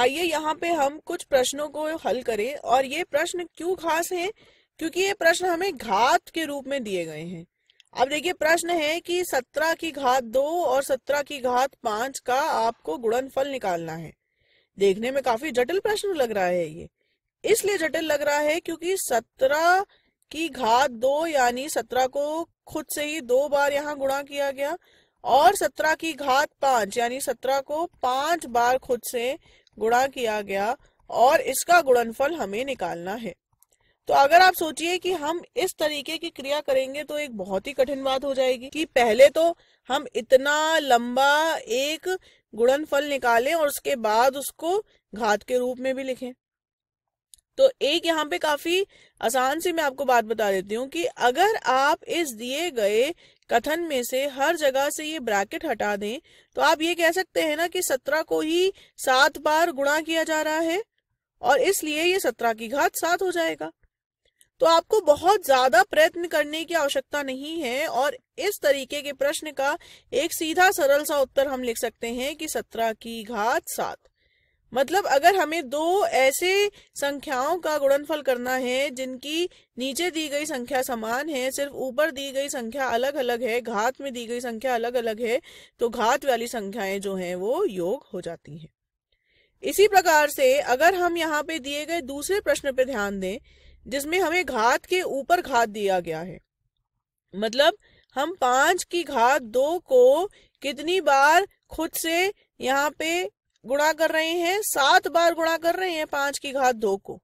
आइए यहाँ पे हम कुछ प्रश्नों को हल करें और ये प्रश्न क्यों खास हैं क्योंकि ये प्रश्न हमें घात के रूप में दिए गए हैं अब देखिए प्रश्न है कि सत्रह की घात दो और सत्रह की घात पांच का आपको गुणनफल निकालना है देखने में काफी जटिल प्रश्न लग रहा है ये इसलिए जटिल लग रहा है क्योंकि सत्रह की घात दो यानी सत्रह को खुद से ही दो बार यहाँ गुणा किया गया और सत्रह की घात पांच यानी सत्रह को पांच बार खुद से गुणा किया गया और इसका गुणनफल हमें निकालना है तो अगर आप सोचिए कि हम इस तरीके की क्रिया करेंगे तो एक बहुत ही कठिन बात हो जाएगी कि पहले तो हम इतना लंबा एक गुणनफल निकालें और उसके बाद उसको घात के रूप में भी लिखें तो एक यहाँ पे काफी आसान से मैं आपको बात बता देती हूँ कि अगर आप इस दिए गए कथन में से हर जगह से ये ब्रैकेट हटा दें तो आप ये कह सकते हैं ना कि सत्रह को ही सात बार गुणा किया जा रहा है और इसलिए ये सत्रह की घात सात हो जाएगा तो आपको बहुत ज्यादा प्रयत्न करने की आवश्यकता नहीं है और इस तरीके के प्रश्न का एक सीधा सरल सा उत्तर हम लिख सकते हैं कि सत्रह की घात सात मतलब अगर हमें दो ऐसे संख्याओं का गुणनफल करना है जिनकी नीचे दी गई संख्या समान है सिर्फ ऊपर दी गई संख्या अलग अलग है घात में दी गई संख्या अलग अलग है तो घात वाली संख्याएं जो हैं वो योग हो जाती हैं इसी प्रकार से अगर हम यहाँ पे दिए गए दूसरे प्रश्न पे ध्यान दें जिसमें हमें घात के ऊपर घात दिया गया है मतलब हम पांच की घात दो को कितनी बार खुद से यहाँ पे गुणा कर रहे हैं सात बार गुणा कर रहे हैं पांच की घात दो को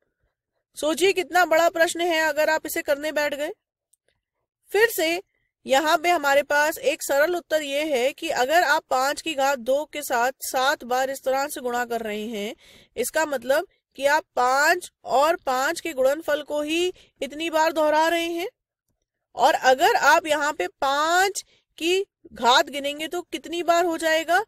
सोचिए कितना बड़ा प्रश्न है अगर आप इसे करने बैठ गए फिर से यहाँ पे हमारे पास एक सरल उत्तर ये है कि अगर आप पांच की घात दो के साथ सात बार इस तरह से गुणा कर रहे हैं इसका मतलब कि आप पांच और पांच के गुणनफल को ही इतनी बार दोहरा रहे हैं और अगर आप यहाँ पे पांच की घात गिनेंगे तो कितनी बार हो जाएगा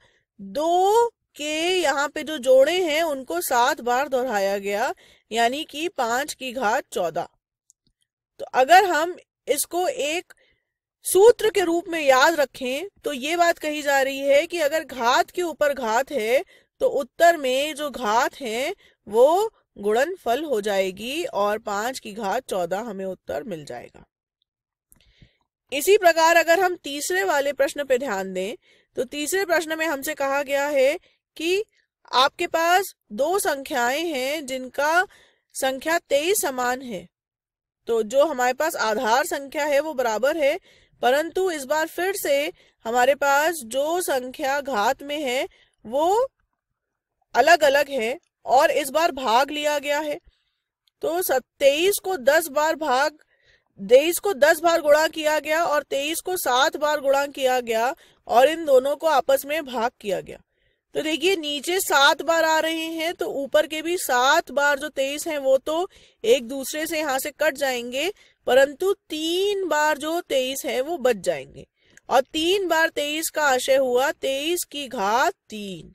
दो के यहाँ पे जो जोड़े हैं उनको सात बार दोहराया गया यानी कि पांच की घात चौदह तो अगर हम इसको एक सूत्र के रूप में याद रखें तो ये बात कही जा रही है कि अगर घात के ऊपर घात है तो उत्तर में जो घात है वो फल हो जाएगी और पांच की घात चौदह हमें उत्तर मिल जाएगा इसी प्रकार अगर हम तीसरे वाले प्रश्न पे ध्यान दें तो तीसरे प्रश्न में हमसे कहा गया है कि आपके पास दो संख्याएं हैं जिनका संख्या तेईस समान है तो जो हमारे पास आधार संख्या है वो बराबर है परंतु इस बार फिर से हमारे पास जो संख्या घात में है वो अलग अलग है और इस बार भाग लिया गया है तो तेईस को दस बार भाग तेईस को दस बार गुणा किया गया और तेईस को सात बार गुणा किया गया और इन दोनों को आपस में भाग किया गया तो देखिए नीचे सात बार आ रहे हैं तो ऊपर के भी सात बार जो तेईस हैं वो तो एक दूसरे से यहाँ से कट जाएंगे परंतु तीन बार जो तेईस है वो बच जाएंगे और तीन बार तेईस का आशय हुआ तेईस की घात तीन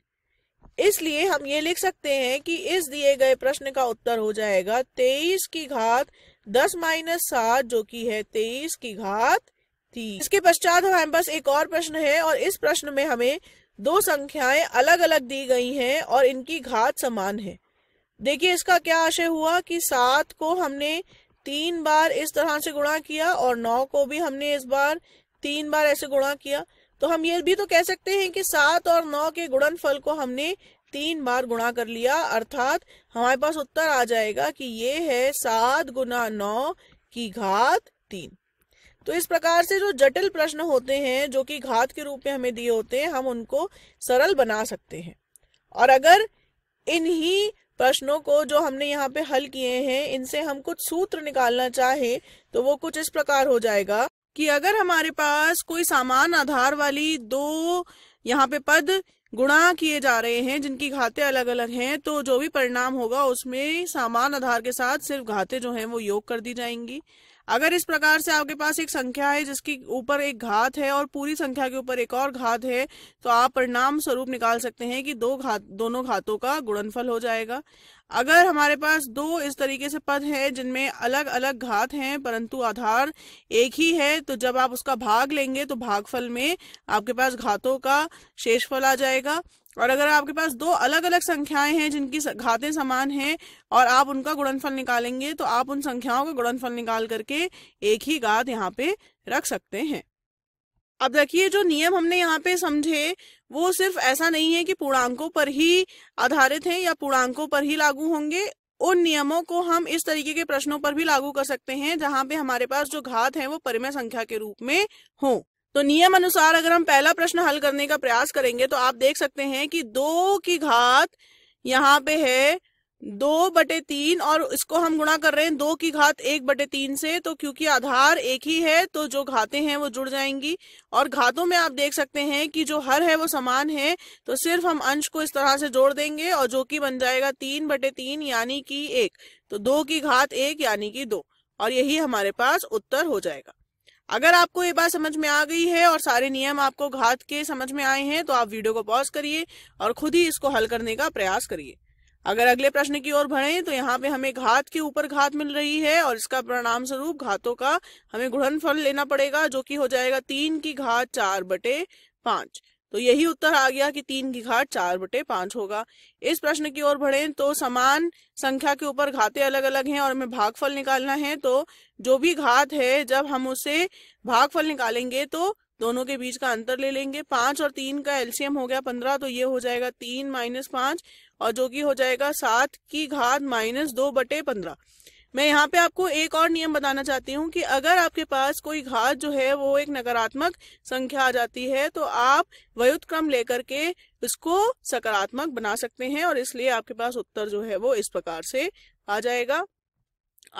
इसलिए हम ये लिख सकते हैं कि इस दिए गए प्रश्न का उत्तर हो जाएगा तेईस की घात दस माइनस सात जो कि है तेईस की घात तीन इसके पश्चात हमारे पास एक और प्रश्न है और इस प्रश्न में हमें दो संख्याएं अलग अलग दी गई हैं और इनकी घात समान है देखिए इसका क्या आशय हुआ कि सात को हमने तीन बार इस तरह से गुणा किया और नौ को भी हमने इस बार तीन बार ऐसे गुणा किया तो हम ये भी तो कह सकते हैं कि सात और नौ के गुणनफल को हमने तीन बार गुणा कर लिया अर्थात हमारे पास उत्तर आ जाएगा कि ये है सात गुना नौ की घात तीन तो इस प्रकार से जो जटिल प्रश्न होते हैं जो कि घात के रूप में हमें दिए होते हैं हम उनको सरल बना सकते हैं और अगर इन्हीं प्रश्नों को जो हमने यहाँ पे हल किए हैं इनसे हम कुछ सूत्र निकालना चाहे तो वो कुछ इस प्रकार हो जाएगा कि अगर हमारे पास कोई सामान आधार वाली दो यहाँ पे पद गुणा किए जा रहे हैं जिनकी घाते अलग अलग हैं तो जो भी परिणाम होगा उसमें समान आधार के साथ सिर्फ घाते जो हैं वो योग कर दी जाएंगी अगर इस प्रकार से आपके पास एक संख्या है जिसकी ऊपर एक घात है और पूरी संख्या के ऊपर एक और घात है तो आप परिणाम स्वरूप निकाल सकते हैं कि दो घात दोनों घातों का गुणनफल हो जाएगा अगर हमारे पास दो इस तरीके से पद हैं जिनमें अलग अलग घात हैं परंतु आधार एक ही है तो जब आप उसका भाग लेंगे तो भागफल में आपके पास घातों का शेषफल आ जाएगा और अगर आपके पास दो अलग अलग संख्याएं हैं जिनकी घाते समान हैं और आप उनका गुणनफल निकालेंगे तो आप उन संख्याओं का गुणनफल निकाल करके एक ही घात यहाँ पे रख सकते हैं अब देखिए जो नियम हमने यहाँ पे समझे वो सिर्फ ऐसा नहीं है कि पूर्णांकों पर ही आधारित हैं या पूर्णांकों पर ही लागू होंगे उन नियमों को हम इस तरीके के प्रश्नों पर भी लागू कर सकते हैं जहां पे हमारे पास जो घात है वो परिमय संख्या के रूप में हो तो नियम अनुसार अगर हम पहला प्रश्न हल करने का प्रयास करेंगे तो आप देख सकते हैं कि दो की घात यहाँ पे है दो बटे तीन और इसको हम गुणा कर रहे हैं दो की घात एक बटे तीन से तो क्योंकि आधार एक ही है तो जो घाते हैं वो जुड़ जाएंगी और घातों में आप देख सकते हैं कि जो हर है वो समान है तो सिर्फ हम अंश को इस तरह से जोड़ देंगे और जो कि बन जाएगा तीन बटे तीन यानी कि एक तो दो की घात एक यानी कि दो और यही हमारे पास उत्तर हो जाएगा अगर आपको ये बात समझ में आ गई है और सारे नियम आपको घात के समझ में आए हैं तो आप वीडियो को पॉज करिए और खुद ही इसको हल करने का प्रयास करिए अगर अगले प्रश्न की ओर बढ़े तो यहाँ पे हमें घात के ऊपर घात मिल रही है और इसका परिणाम स्वरूप घातों का हमें गुणनफल लेना पड़ेगा जो कि हो जाएगा तीन की घात चार बटे पांच तो यही उत्तर आ गया कि तीन की घाट चार बटे पांच होगा इस प्रश्न की ओर बढ़े तो समान संख्या के ऊपर घाते अलग अलग हैं और हमें भागफल निकालना है तो जो भी घात है जब हम उसे भागफल निकालेंगे तो दोनों के बीच का अंतर ले लेंगे पांच और तीन का एलसीएम हो गया पंद्रह तो ये हो जाएगा तीन माइनस पांच और जो कि हो जाएगा सात की घात माइनस दो बटे पंद्रह मैं यहाँ पे आपको एक और नियम बताना चाहती हूँ कि अगर आपके पास कोई घात जो है वो एक नकारात्मक संख्या आ जाती है तो आप व्युतक्रम लेकर के इसको सकारात्मक बना सकते हैं और इसलिए आपके पास उत्तर जो है वो इस प्रकार से आ जाएगा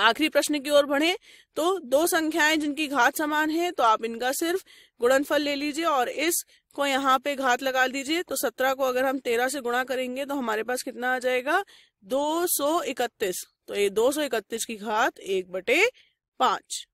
आखिरी प्रश्न की ओर बढ़े तो दो संख्याएं जिनकी घात समान है तो आप इनका सिर्फ गुणनफल ले लीजिए और इस को यहाँ पे घात लगा दीजिए तो सत्रह को अगर हम तेरह से गुणा करेंगे तो हमारे पास कितना आ जाएगा दो सौ इकतीस तो ये दो सौ इकतीस की घात एक बटे पांच